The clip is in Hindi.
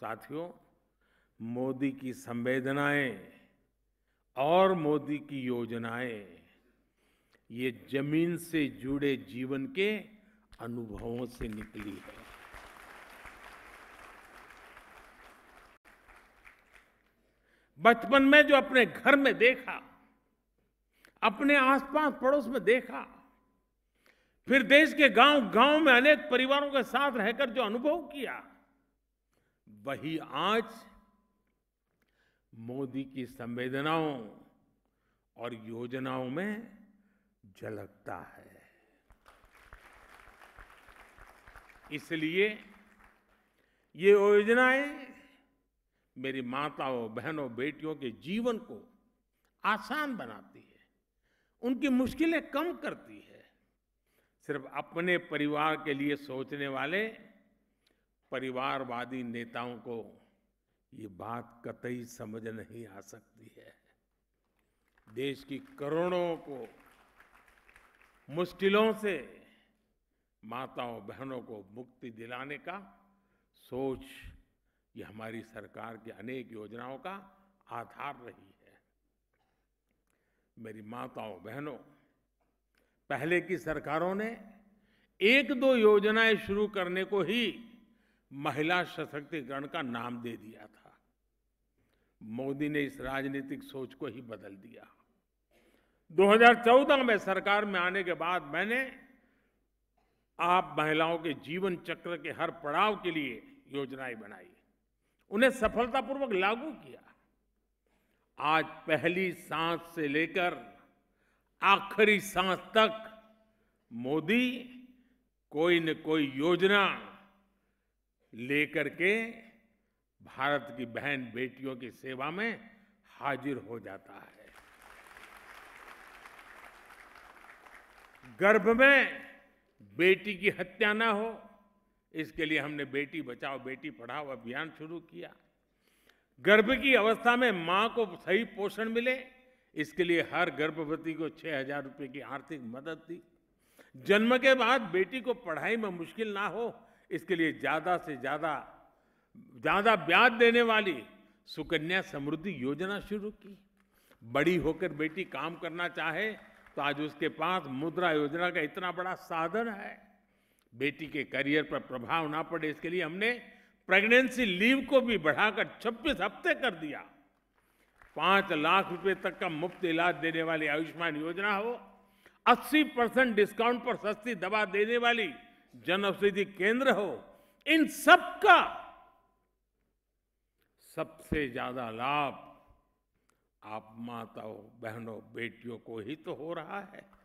साथियों मोदी की संवेदनाएं और मोदी की योजनाएं ये जमीन से जुड़े जीवन के अनुभवों से निकली है बचपन में जो अपने घर में देखा अपने आसपास पड़ोस में देखा फिर देश के गांव गांव में अनेक परिवारों के साथ रहकर जो अनुभव किया वही आज मोदी की संवेदनाओं और योजनाओं में झलकता है इसलिए ये योजनाएं मेरी माताओं बहनों बेटियों के जीवन को आसान बनाती है उनकी मुश्किलें कम करती है सिर्फ अपने परिवार के लिए सोचने वाले परिवारवादी नेताओं को ये बात कतई समझ नहीं आ सकती है देश की करोड़ों को मुश्किलों से माताओं बहनों को मुक्ति दिलाने का सोच ये हमारी सरकार की अनेक योजनाओं का आधार रही है मेरी माताओं बहनों पहले की सरकारों ने एक दो योजनाएं शुरू करने को ही महिला सशक्तिकरण का नाम दे दिया था मोदी ने इस राजनीतिक सोच को ही बदल दिया 2014 में सरकार में आने के बाद मैंने आप महिलाओं के जीवन चक्र के हर पड़ाव के लिए योजनाएं बनाई उन्हें सफलतापूर्वक लागू किया आज पहली सांस से लेकर आखिरी सांस तक मोदी कोई न कोई योजना लेकर के भारत की बहन बेटियों की सेवा में हाजिर हो जाता है गर्भ में बेटी की हत्या ना हो इसके लिए हमने बेटी बचाओ बेटी पढ़ाओ अभियान शुरू किया गर्भ की अवस्था में मां को सही पोषण मिले इसके लिए हर गर्भवती को छह हजार रुपये की आर्थिक मदद दी जन्म के बाद बेटी को पढ़ाई में मुश्किल ना हो इसके लिए ज़्यादा से ज़्यादा ज़्यादा ब्याज देने वाली सुकन्या समृद्धि योजना शुरू की बड़ी होकर बेटी काम करना चाहे तो आज उसके पास मुद्रा योजना का इतना बड़ा साधन है बेटी के करियर पर प्रभाव ना पड़े इसके लिए हमने प्रेगनेंसी लीव को भी बढ़ाकर 26 हफ्ते कर दिया पांच लाख रुपए तक का मुफ्त इलाज देने वाली आयुष्मान योजना हो 80 परसेंट डिस्काउंट पर सस्ती दवा देने वाली जन औषधि केंद्र हो इन सब का सबसे ज्यादा लाभ आप माताओं बहनों बेटियों को ही तो हो रहा है